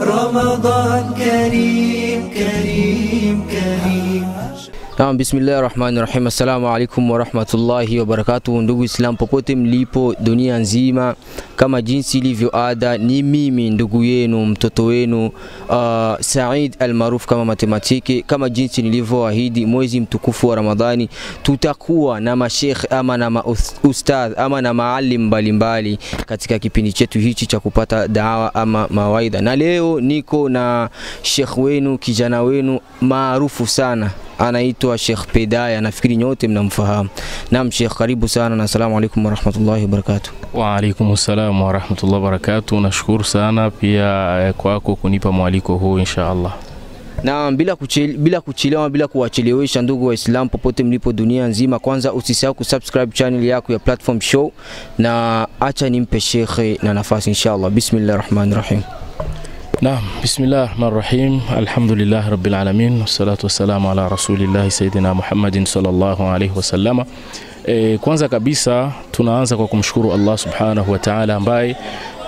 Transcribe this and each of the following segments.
رمضان كريم كريم كريم Naam, bismillahir rahmanir rahim. Assalamu alaikum warahmatullahi wabarakatuh, ndugu Islam popote mlipo dunia nzima, kama jinsi ilivyo ada, ni mimi ndugu yenu mtoto wenu uh, Said almaruf kama matematiki. Kama jinsi nilivyoahidi, mwezi mtukufu wa Ramadhani tutakuwa na mashekh ama na maustadh ama na maalim mbalimbali katika kipindi chetu hichi cha kupata dawa ama mawaidha, na leo niko na shekh wenu kijana wenu maarufu sana anaitwa Sheikh Pedaya, nafikiri nyote mnamfahamu. Naam Sheikh, karibu sana na asalamu alaykum wa rahmatullahi Wa barakatuh. Wa alaykum salam wa barakatuh. Nashukuru sana pia eh, kwako kunipa mwaliko huu inshaallah. Allah na bila, kuchile, bila kuchelewa bila kuwachelewesha ndugu wa Islam popote mlipo dunia nzima, kwanza usisahau kusubscribe channel yako ya Platform Show, na acha nimpe shekhe na nafasi inshallah. Bismillahirrahmanirrahim. نعم بسم الله الرحمن الرحيم الحمد لله رب العالمين والصلاة والسلام على رسول الله سيدنا محمد صلى الله عليه وسلم E, kwanza kabisa tunaanza kwa kumshukuru Allah subhanahu wa ta'ala ambaye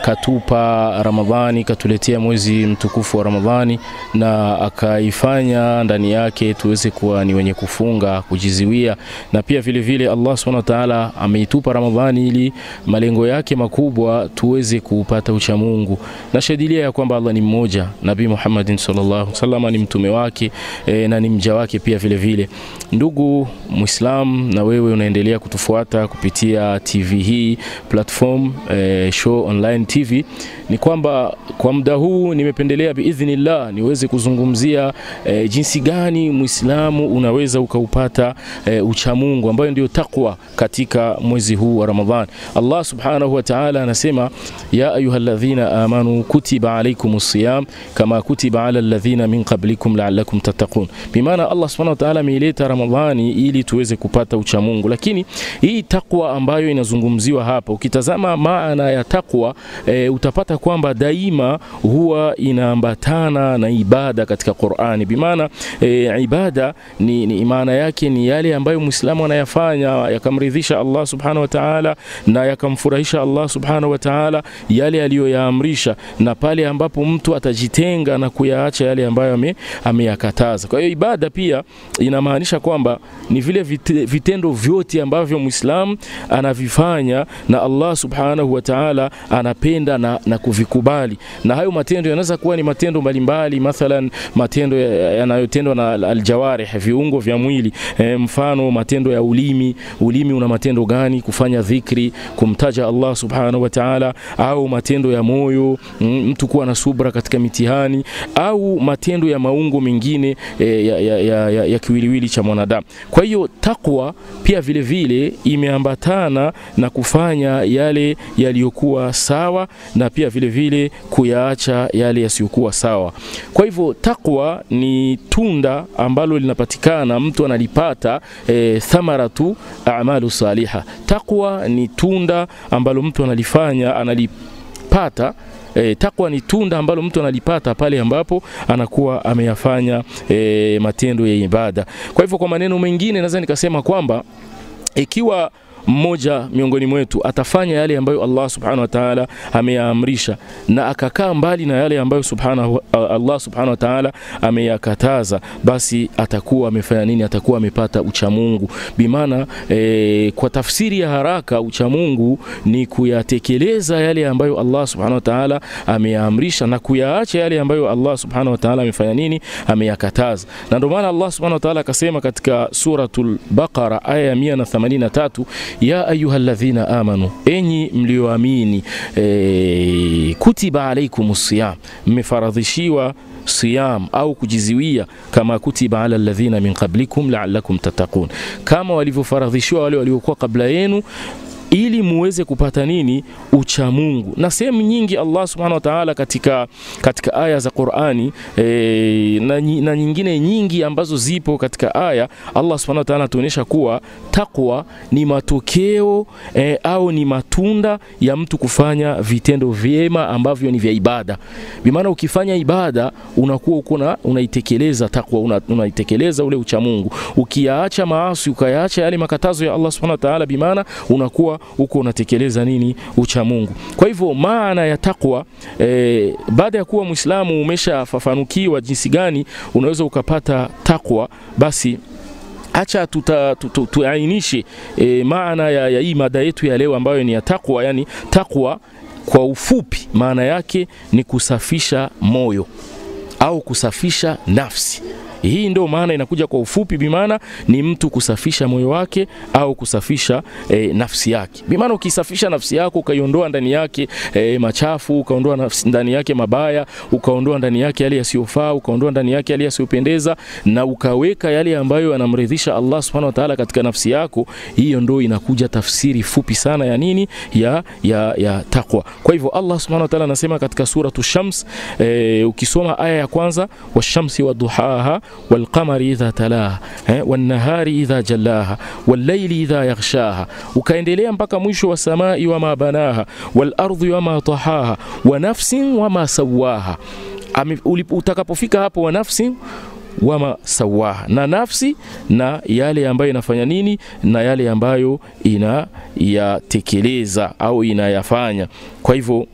katupa Ramadhani, katuletea mwezi mtukufu wa Ramadhani na akaifanya ndani yake tuweze kuwa ni wenye kufunga, kujiziwia na pia vile vile Allah subhanahu wa ta'ala ameitupa Ramadhani ili malengo yake makubwa tuweze kupata ucha Mungu. na shahidia ya kwamba Allah ni mmoja, Nabii Muhammad sallallahu alaihi wasallam ni mtume wake e, na ni mja wake pia vile vile. Ndugu Muislam, na wewe unaendelea kutufuata kupitia TV hii platform e, show online TV ni kwamba kwa muda huu nimependelea biidhnillah niweze kuzungumzia e, jinsi gani Muislamu unaweza ukaupata e, uchamungu ambayo ndio takwa katika mwezi huu wa Ramadhan. Allah subhanahu wa ta'ala anasema ya ayuhalladhina amanu kutiba alaykumus siyam kama kutiba ala alladhina min qablikum la'allakum tattaqun. Bimaana Allah subhanahu wa ta'ala ameileta Ramadhani ili tuweze kupata uchamungu, lakini hii takwa ambayo inazungumziwa hapa, ukitazama maana ya takwa e, utapata kwamba daima huwa inaambatana na ibada katika Qur'ani. Bimaana e, ibada ni, ni maana yake ni yale ambayo Muislamu anayafanya yakamridhisha Allah subhanahu wa ta'ala na yakamfurahisha Allah subhanahu wa ta'ala, yale aliyoyaamrisha na pale ambapo mtu atajitenga na kuyaacha yale ambayo ameyakataza. Kwa hiyo ibada pia inamaanisha kwamba ni vile vitendo vyote ambavyo Muislamu anavifanya na Allah subhanahu wa ta'ala anapenda kuvipenda na, na kuvikubali, na hayo matendo yanaweza kuwa ni matendo mbalimbali, mathalan matendo yanayotendwa ya na aljawarih, viungo vya mwili e, mfano matendo ya ulimi. Ulimi una matendo gani? Kufanya dhikri, kumtaja Allah subhanahu wa ta'ala, au matendo ya moyo, mm, mtu kuwa na subra katika mitihani, au matendo ya maungo mengine e, ya, ya, ya, ya, ya kiwiliwili cha mwanadamu. Kwa hiyo takwa pia vile vile imeambatana na kufanya yale yaliyokuwa sawa sawa na pia vile vile kuyaacha yale yasiyokuwa sawa. Kwa hivyo takwa ni tunda ambalo linapatikana, mtu analipata e, thamaratu amalu saliha. Takwa ni tunda ambalo mtu analifanya analipata E, eh, takwa ni tunda ambalo mtu analipata pale ambapo anakuwa ameyafanya e, matendo ya ibada. Kwa hivyo kwa maneno mengine naweza nikasema kwamba ikiwa e, mmoja miongoni mwetu atafanya yale ambayo Allah subhanahu wa ta'ala ameyaamrisha na akakaa mbali na yale ambayo subhanahu, Allah subhanahu wa ta'ala ameyakataza, basi atakuwa amefanya nini? Atakuwa amepata uchamungu. Bimaana e, kwa tafsiri ya haraka uchamungu ni kuyatekeleza yale ambayo Allah subhanahu wa ta'ala ameyaamrisha na kuyaacha yale ambayo Allah subhanahu wa ta'ala amefanya nini? Ameyakataza. Na ndio maana Allah subhanahu wa ta'ala akasema katika suratul Baqara aya ya 183 ya ayuhalladhina amanu, enyi mlioamini, e, kutiba alaikum siyam, mmefaradhishiwa siyam au kujiziwia, kama kutiba ala alladhina min qablikum la'allakum tattaqun, kama walivyofaradhishiwa wale waliokuwa kabla yenu ili muweze kupata nini? Ucha Mungu. Na sehemu nyingi Allah subhanahu wa ta'ala katika, katika aya za Qur'ani e, na, na nyingine nyingi ambazo zipo katika aya, Allah subhanahu wa ta'ala atuonyesha kuwa takwa ni matokeo e, au ni matunda ya mtu kufanya vitendo vyema ambavyo ni vya ibada. Bimaana ukifanya ibada unakuwa uko unaitekeleza takwa, unaitekeleza una ule ucha Mungu. Ukiyaacha maasi ukayaacha yale makatazo ya Allah subhanahu wa ta'ala, bimaana unakuwa huko uko unatekeleza nini ucha Mungu. Kwa hivyo maana ya takwa e, eh, baada ya kuwa Muislamu umeshafafanukiwa jinsi gani unaweza ukapata takwa, basi acha tuainishe e, maana ya, ya hii mada yetu ya leo ambayo ni ya takwa, yani takwa kwa ufupi maana yake ni kusafisha moyo au kusafisha nafsi. Hii ndio maana inakuja kwa ufupi, bimaana ni mtu kusafisha moyo wake au kusafisha e, nafsi yake. Bimaana ukisafisha nafsi yako ukaiondoa ndani yake e, machafu, ukaondoa ndani yake mabaya, ukaondoa ndani yake yale yasiyofaa, ukaondoa ndani yake yale yasiyopendeza na ukaweka yale ambayo yanamridhisha Allah Subhanahu wa Ta'ala katika nafsi yako, hiyo ndio inakuja tafsiri fupi sana ya nini ya, ya, ya takwa. Kwa hivyo Allah Subhanahu wa Ta'ala anasema katika suratu Shams e, ukisoma aya ya kwanza washamsi wa duhaha والقمر idha talaha eh, wanahari idha jallaha wallaili idha yaghshaha, ukaendelea mpaka mwisho wa samai wama banaha walardhi wama tahaha wa nafsin wama sawaha. Utakapofika hapo wa nafsin wama sawaha na nafsi na yale ambayo inafanya nini na yale ambayo inayatekeleza au inayafanya. Kwa hivyo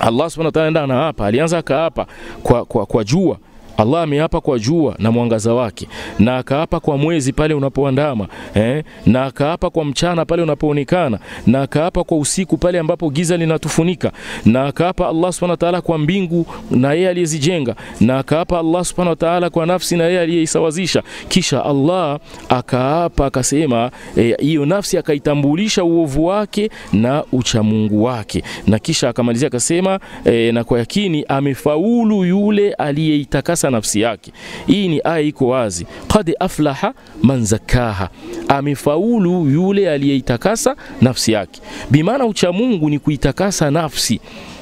Allah subhanahu wa ta'ala anaapa, alianza akaapa kwa, kwa, kwa jua Allah ameapa kwa jua na mwangaza wake, na akaapa kwa mwezi pale unapoandama eh, na akaapa kwa mchana pale unapoonekana, na akaapa kwa usiku pale ambapo giza linatufunika, na akaapa Allah subhanahu wa ta'ala kwa mbingu na yeye aliyezijenga, na akaapa Allah subhanahu wa ta'ala kwa nafsi na yeye aliyeisawazisha. Kisha Allah akaapa akasema, eh, hiyo eh, nafsi akaitambulisha uovu wake na uchamungu wake, na kisha akamalizia akasema, eh, na kwa yakini amefaulu yule aliyeitakasa kabisa nafsi yake. Hii ni aya iko wazi, qad aflaha man zakaha, amefaulu yule aliyeitakasa nafsi yake. Bimaana ucha Mungu ni kuitakasa nafsi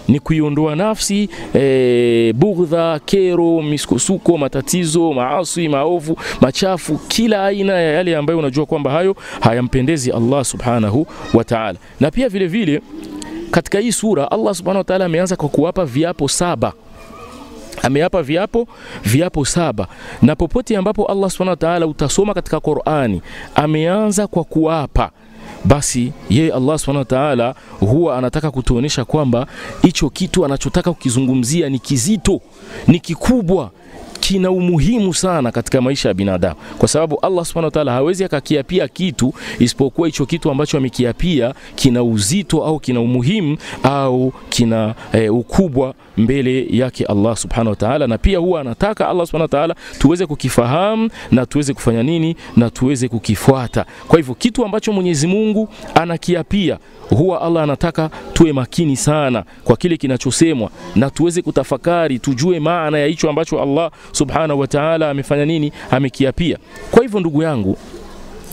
ni kuiondoa nafsi e, eh, bugdha, kero, misukosuko, matatizo, maasi, maovu, machafu, kila aina ya yale ambayo unajua kwamba hayo hayampendezi Allah subhanahu wa ta'ala. Na pia vile vile katika hii sura Allah subhanahu wa ta'ala ameanza kwa kuwapa viapo saba ameapa viapo viapo saba, na popote ambapo Allah subhanahu wa ta'ala utasoma katika Qur'ani ameanza kwa kuapa basi yeye Allah subhanahu wa ta'ala huwa anataka kutuonesha kwamba hicho kitu anachotaka kukizungumzia ni kizito, ni kikubwa, kina umuhimu sana katika maisha ya binadamu, kwa sababu Allah subhanahu wa ta'ala hawezi akakiapia kitu isipokuwa hicho kitu ambacho amekiapia kina uzito au kina umuhimu au kina e, ukubwa mbele yake Allah subhanahu wa ta'ala, na pia huwa anataka Allah subhanahu wa ta'ala tuweze kukifahamu na tuweze kufanya nini na tuweze kukifuata. Kwa hivyo kitu ambacho Mwenyezi Mungu anakiapia huwa Allah anataka tuwe makini sana kwa kile kinachosemwa na tuweze kutafakari, tujue maana ya hicho ambacho Allah subhanahu wa ta'ala amefanya nini, amekiapia. Kwa hivyo ndugu yangu,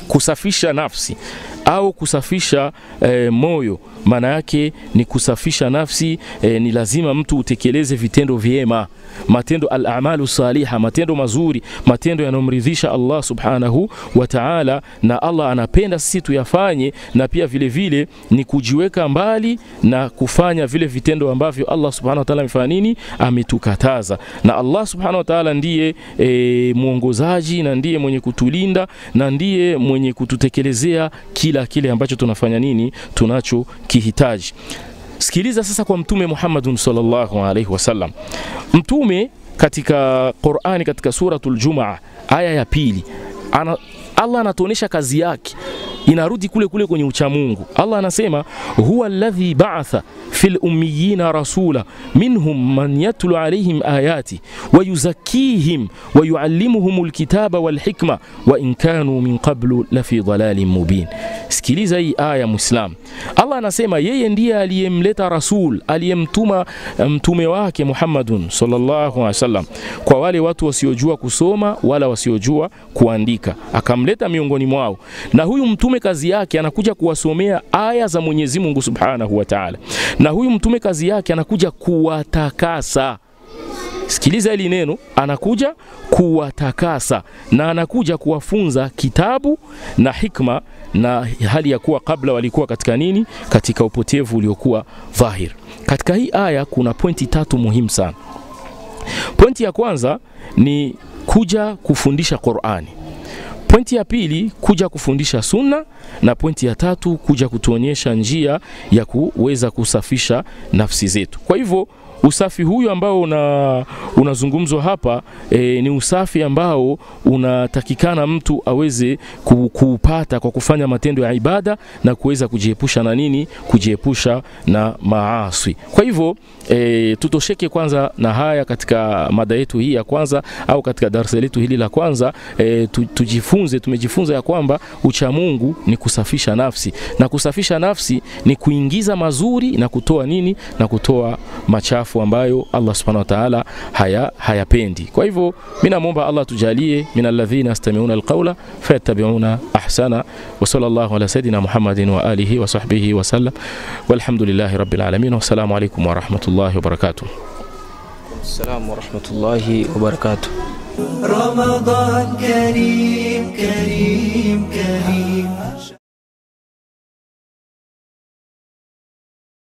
kusafisha nafsi au kusafisha e, moyo. Maana yake ni kusafisha nafsi e, ni lazima mtu utekeleze vitendo vyema, matendo al-amalu saliha, matendo mazuri, matendo yanomridhisha Allah subhanahu wa ta'ala, na Allah anapenda sisi tuyafanye, na pia vile vile ni kujiweka mbali na kufanya vile vitendo ambavyo Allah subhanahu wa ta'ala amefanya nini, ametukataza. Na Allah subhanahu wa ta'ala ndiye e, mwongozaji na ndiye mwenye kutulinda na ndiye mwenye kututekelezea kila kila kile ambacho tunafanya nini tunacho kihitaji. Sikiliza sasa kwa Mtume Muhammadun sallallahu alaihi wasallam. Mtume katika Qur'ani katika suratul ljumaa aya ya pili ana, Allah anatuonesha kazi yake inarudi kule kule kwenye uchamungu. Allah anasema huwa alladhi ba'atha fil ummiyina rasula minhum man yatlu alayhim ayati wa yuzakkihim wa yuallimuhum alkitaba wal hikma wa in kanu min qablu lafi dhalalin mubin. Sikiliza hii aya Muislam. Allah anasema yeye ndiye aliyemleta rasul, aliyemtuma eh, mtume wake Muhammadun sallallahu alaihi wasallam kwa wale watu wasiojua kusoma wala wasiojua kuandika, akamleta miongoni mwao na huyu mtume mtume kazi yake anakuja kuwasomea aya za Mwenyezi Mungu Subhanahu wa Ta'ala, na huyu mtume kazi yake anakuja kuwatakasa Sikiliza hili neno, anakuja kuwatakasa na anakuja kuwafunza kitabu na hikma, na hali ya kuwa kabla walikuwa katika nini, katika upotevu uliokuwa dhahir. Katika hii aya kuna pointi tatu muhimu sana. Pointi ya kwanza ni kuja kufundisha Qur'ani. Pointi ya pili kuja kufundisha sunna, na pointi ya tatu kuja kutuonyesha njia ya kuweza kusafisha nafsi zetu. Kwa hivyo Usafi huyu ambao una, unazungumzwa hapa e, ni usafi ambao unatakikana mtu aweze kuupata kwa kufanya matendo ya ibada na kuweza kujiepusha na nini, kujiepusha na maaswi Kwa hivyo e, tutosheke kwanza na haya katika mada yetu hii ya kwanza au katika darasa letu hili la kwanza e, tujifunze, tumejifunza ya kwamba uchamungu ni kusafisha nafsi na kusafisha nafsi ni kuingiza mazuri na kutoa nini na kutoa machafu machafu ambayo Allah subhanahu wa ta'ala haya hayapendi. Kwa hivyo mina mumba Allah tujalie min alladhina yastami'una alqawla fayattabi'una ahsana wa sallallahu ala sayidina Muhammadin wa alihi wa sahbihi wa sallam walhamdulillahi rabbil alamin wa salamu alaykum wa rahmatullahi wa barakatuh. السلام ورحمة الله وبركاته رمضان كريم كريم كريم